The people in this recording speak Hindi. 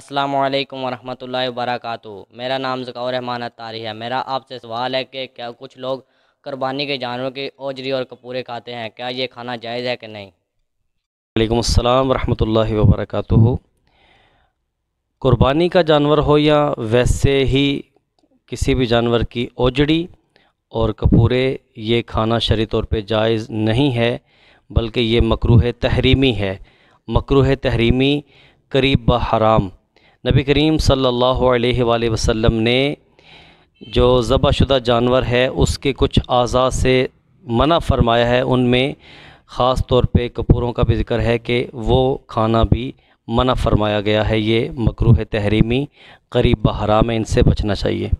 अस्सलाम वालेकुम वरहमतुल्लाहि मेरा नाम ज़काउर रहमान तारी है मेरा आपसे सवाल है कि क्या कुछ लोग कुर्बानी के जानवरों की ओजरी और कपूरे खाते हैं क्या ये खाना जायज़ है कि नहीं वालेकुम अस्सलाम वरहमतुल्लाहि क़ुरबानी कुर्बानी का जानवर हो या वैसे ही किसी भी जानवर की ओजड़ी और कपूरे ये खाना शरी तौर पर जायज़ नहीं है बल्कि ये मकरूह तहरीमी है मकरूह तहरीमी करीब हराम नबी करीम सल्लल्लाहु अलैहि वसल्लम ने जो ज़बाशुदा जानवर है उसके कुछ अज़ा से मना फरमाया है उनमें ख़ास तौर पे कपूरों का भी जिक्र है कि वो खाना भी मना फरमाया गया है ये मकरूह तहरीमी करीब बहरा में इनसे बचना चाहिए